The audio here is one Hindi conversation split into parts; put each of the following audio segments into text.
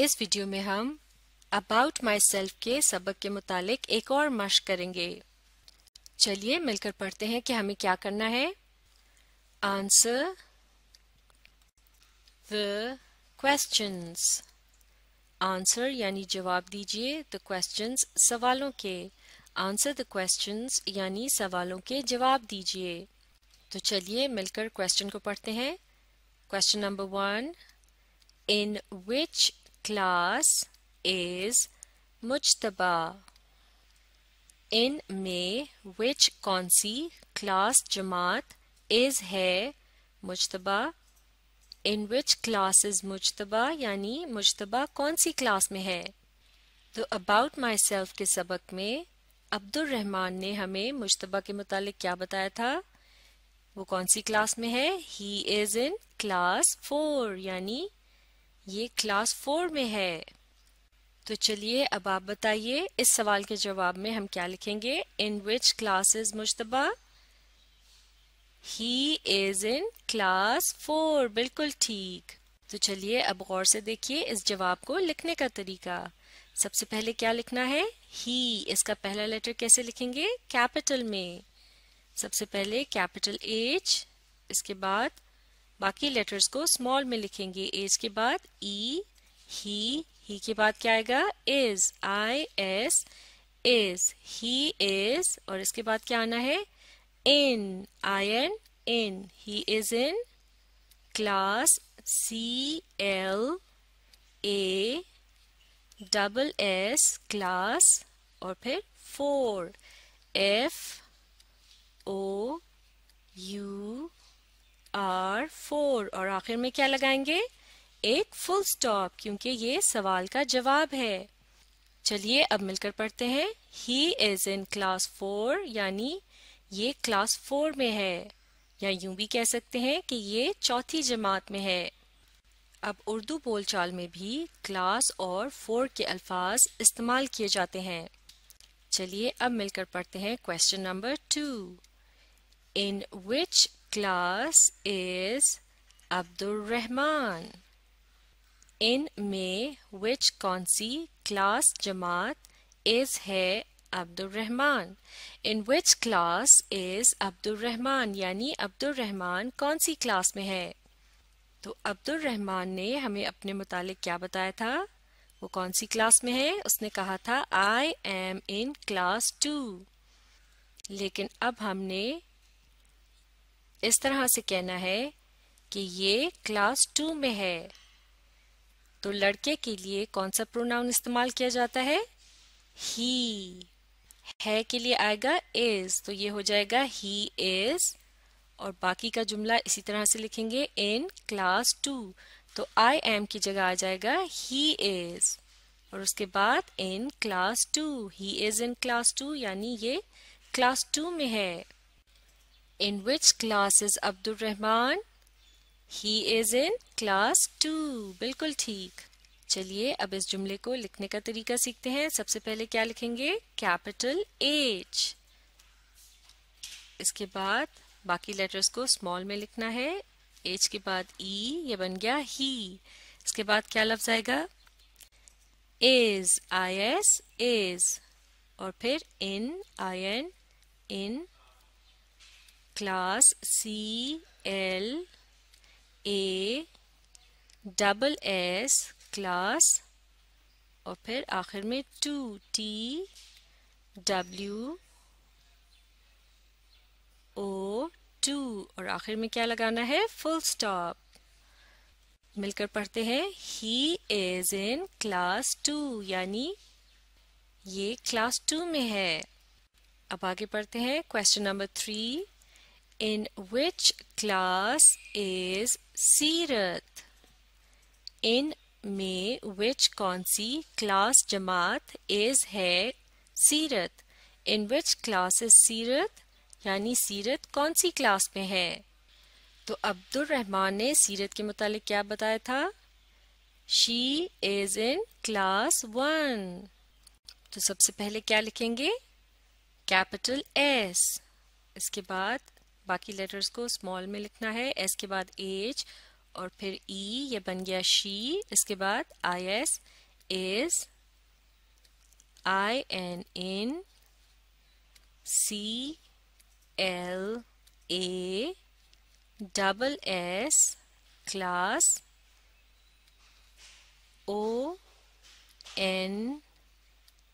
इस वीडियो में हम अबाउट माई सेल्फ के सबक के मुतालिक एक और मश्क करेंगे चलिए मिलकर पढ़ते हैं कि हमें क्या करना है आंसर द questions आंसर यानी जवाब दीजिए द क्वेश्चन सवालों के आंसर द questions यानी सवालों के जवाब दीजिए तो चलिए मिलकर क्वेश्चन को पढ़ते हैं question number one in which class is Mujtaba. In May, which कौन सी class जमात is है Mujtaba In which class is Mujtaba यानी मुज्तबा कौन सी class में है तो about myself के सबक में अब्दुल रहमान ने हमें मुज्तबा के मुतालिक क्या बताया था वो कौन सी क्लास में है he is in class four यानी ये क्लास फोर में है तो चलिए अब आप बताइए इस सवाल के जवाब में हम क्या लिखेंगे in which class is Mujtaba he is in class four बिल्कुल ठीक तो चलिए अब गौर से देखिए इस जवाब को लिखने का तरीका सबसे पहले क्या लिखना है ही इसका पहला लेटर कैसे लिखेंगे कैपिटल में सबसे पहले कैपिटल एच इसके बाद बाकी लेटर्स को स्मॉल में लिखेंगे एज के बाद ई ही ही के बाद क्या आएगा is I S is he is और इसके बाद क्या आना है in I N in he is in class C L A double S class और फिर four F O U R four और आखिर में क्या लगाएंगे एक फुल स्टॉप क्योंकि ये सवाल का जवाब है चलिए अब मिलकर पढ़ते हैं he is in class four यानी ये क्लास फोर में है या यूं भी कह सकते हैं कि ये चौथी जमात में है अब उर्दू बोलचाल में भी क्लास और फोर के अल्फाज इस्तेमाल किए जाते हैं चलिए अब मिलकर पढ़ते हैं question number two in which class is Abdul Rahman. In May, which कौन class Jamaat is है Abdul Rahman? In which class is Abdul Rahman? Yani Abdul Rahman कौन class में hai? तो अब्दुल रहमान ने हमें अपने मुतालिक क्या बताया था वो कौन सी क्लास में है उसने कहा था I am in class two लेकिन अब हमने इस तरह से कहना है कि ये क्लास टू में है तो लड़के के लिए कौन सा प्रोनाउन इस्तेमाल किया जाता है ही है के लिए आएगा इज तो ये हो जाएगा ही इज और बाकी का जुमला इसी तरह से लिखेंगे इन क्लास टू तो आई एम की जगह आ जाएगा ही इज और उसके बाद in class two he is in class two यानी ये क्लास टू में है In which class is Abdul Rahman? He is in class two बिल्कुल ठीक चलिए अब इस जुमले को लिखने का तरीका सीखते हैं सबसे पहले क्या लिखेंगे कैपिटल एच इसके बाद बाकी लेटर्स को स्मॉल में लिखना है एच के बाद ई e, ये बन गया ही इसके बाद क्या लफ्ज आएगा इज आई एस इज और फिर in I N in class C L A double S class और फिर आखिर में two T W O two और आखिर में क्या लगाना है फुल स्टॉप मिलकर पढ़ते हैं he is in class two यानी ये क्लास टू में है अब आगे पढ़ते हैं question number three In which class is Sirat? In में विच कौन सी क्लास जमात इज है सीरत इन विच क्लास इज सीरत यानी सीरत कौन सी क्लास में है तो अब्दुल रहमान ने सीरत के मुतालिक क्या बताया था she is in class one तो सबसे पहले क्या लिखेंगे कैपिटल एस इसके बाद बाकी लेटर्स को स्मॉल में लिखना है एस के बाद एच और फिर ई e, ये बन गया शी इसके बाद I S S I N in C L A double S class O N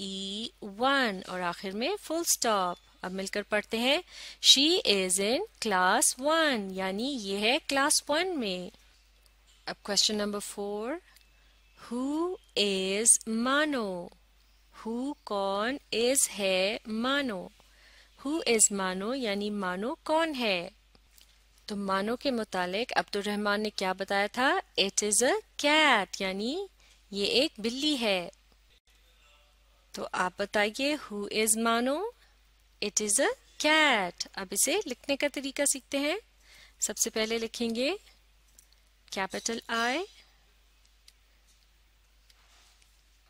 E one और आखिर में फुल स्टॉप अब मिलकर पढ़ते हैं she is in class one यानी ये है क्लास वन में अब question number four who is मानो हु कौन इज है मानो हु इज मानो यानी मानो कौन है तो मानो के मुतालिक अब्दुल रहमान ने क्या बताया था इट इज अ कैट यानी ये एक बिल्ली है तो आप बताइए हु इज मानो इट इज अ कैट अब इसे लिखने का तरीका सीखते हैं सबसे पहले लिखेंगे कैपिटल आई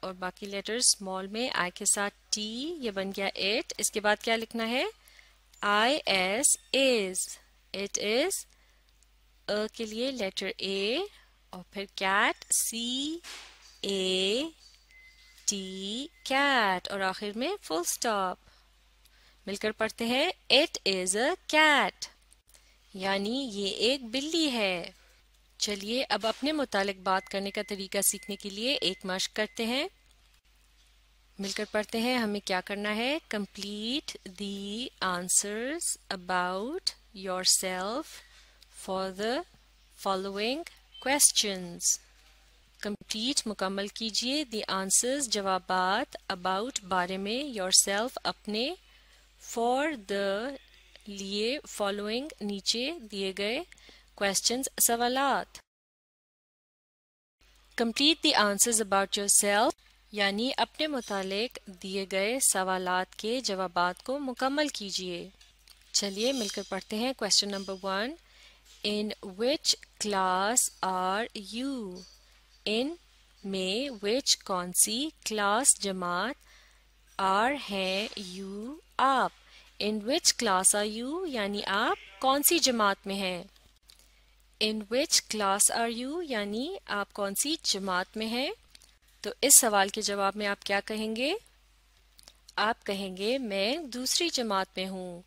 और बाकी लेटर स्मॉल में आई के साथ टी ये बन गया एट इसके बाद क्या लिखना है I S is it is a के लिए लेटर ए और फिर cat C A T cat और आखिर में फुल स्टॉप मिलकर पढ़ते हैं इट इज अ कैट यानी ये एक बिल्ली है चलिए अब अपने मुतालिक बात करने का तरीका सीखने के लिए एक मश्क करते हैं मिलकर पढ़ते हैं हमें क्या करना है complete the answers about yourself for the following question complete मुकम्मल कीजिए दी आंसर्स जवाब अबाउट बारे में योर सेल्फ अपने फॉर द लिए फॉलोइंग नीचे दिए गए क्वेश्चन सवाल complete the answer about yourself यानी अपने मुतालिक दिए गए सवाल के जवाब को मुकम्मल कीजिए चलिए मिलकर पढ़ते हैं question number one in which class are you in में विच कौन सी क्लास जमात आर हैं यू आप in which class are you यानी आप कौन सी जमात में हैं in which class are you यानी आप कौन सी जमात में हैं तो इस सवाल के जवाब में आप क्या कहेंगे आप कहेंगे मैं दूसरी जमात में हूँ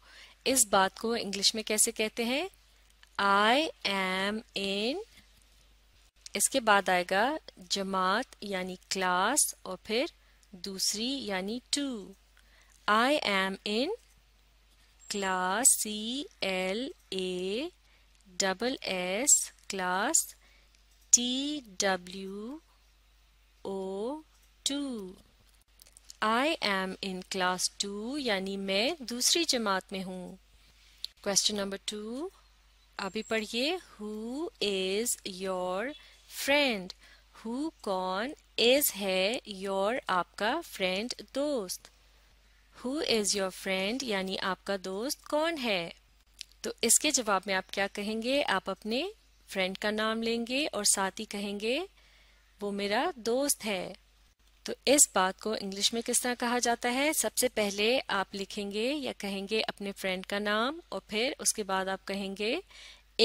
इस बात को इंग्लिश में कैसे कहते हैं आई एम इन इसके बाद आएगा जमात यानी क्लास और फिर दूसरी यानी two I am in class C L A double S class T W O 2 I am in class 2 यानी मैं दूसरी जमात में हूँ क्वेश्चन नंबर टू अभी पढ़िए who is your friend who कौन इज है योर आपका फ्रेंड दोस्त हु इज़ योर फ्रेंड यानी आपका दोस्त कौन है तो इसके जवाब में आप क्या कहेंगे आप अपने फ्रेंड का नाम लेंगे और साथ ही कहेंगे वो मेरा दोस्त है तो इस बात को इंग्लिश में किस तरह कहा जाता है सबसे पहले आप लिखेंगे या कहेंगे अपने फ्रेंड का नाम और फिर उसके बाद आप कहेंगे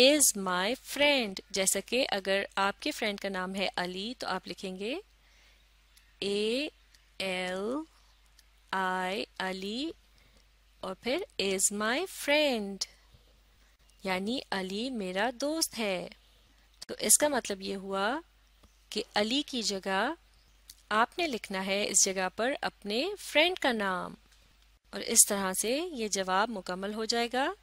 इज माई फ्रेंड जैसा कि अगर आपके फ्रेंड का नाम है अली तो आप लिखेंगे ए एल आई अली और फिर इज माई फ्रेंड यानी अली मेरा दोस्त है तो इसका मतलब ये हुआ कि अली की जगह आपने लिखना है इस जगह पर अपने फ्रेंड का नाम और इस तरह से ये जवाब मुकम्मल हो जाएगा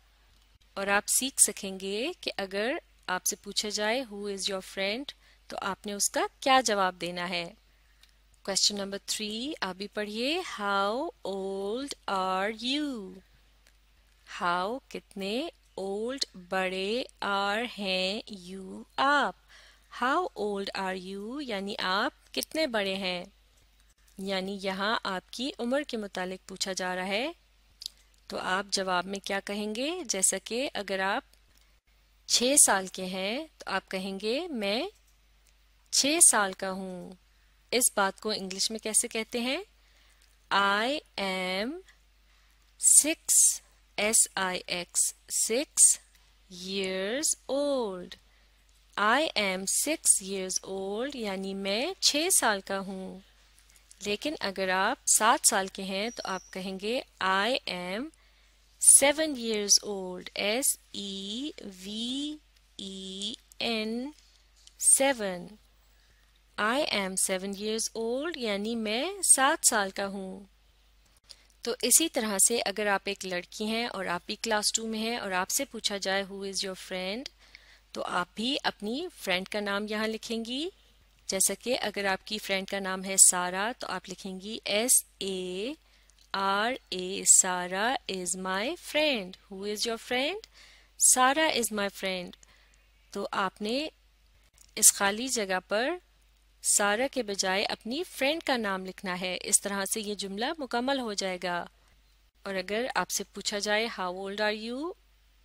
और आप सीख सकेंगे कि अगर आपसे पूछा जाए हु इज़ योर फ्रेंड तो आपने उसका क्या जवाब देना है क्वेश्चन नंबर थ्री आप भी पढ़िए how old are you how कितने ओल्ड बड़े आर हैं यू आप हाउ ओल्ड आर यू यानी आप कितने बड़े हैं यानी यहाँ आपकी उम्र के मुतालिक पूछा जा रहा है तो आप जवाब में क्या कहेंगे जैसा कि अगर आप छः साल के हैं तो आप कहेंगे मैं छः साल का हूँ इस बात को इंग्लिश में कैसे कहते हैं I am six S I X six years old. I am six years old यानी मैं छः साल का हूँ लेकिन अगर आप सात साल के हैं तो आप कहेंगे I am seven years old. S E V E N seven I am seven years old यानी मैं सात साल का हूँ तो इसी तरह से अगर आप एक लड़की हैं और आप भी क्लास टू में हैं और आपसे पूछा जाए हु इज़ योर फ्रेंड तो आप भी अपनी फ्रेंड का नाम यहाँ लिखेंगी जैसा कि अगर आपकी फ्रेंड का नाम है सारा तो आप लिखेंगी S A R A Sara is my friend who is your friend Sara is my friend तो आपने इस खाली जगह पर सारा के बजाय अपनी फ्रेंड का नाम लिखना है इस तरह से ये जुमला मुकम्मल हो जाएगा और अगर आपसे पूछा जाए हाउ ओल्ड आर यू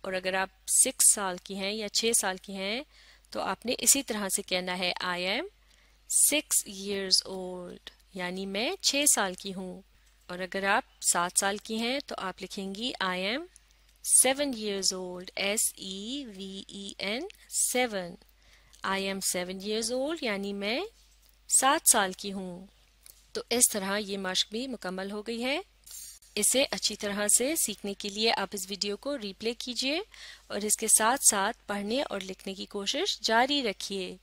और अगर आप सिक्स साल की हैं या छः साल की हैं तो आपने इसी तरह से कहना है I am six years old यानी मैं छः साल की हूँ और अगर आप सात साल की हैं तो आप लिखेंगी I am seven years old S E V E N seven I am seven years old यानी मैं सात साल की हूँ तो इस तरह ये मश्क भी मुकम्मल हो गई है इसे अच्छी तरह से सीखने के लिए आप इस वीडियो को रिप्ले कीजिए और इसके साथ साथ पढ़ने और लिखने की कोशिश जारी रखिए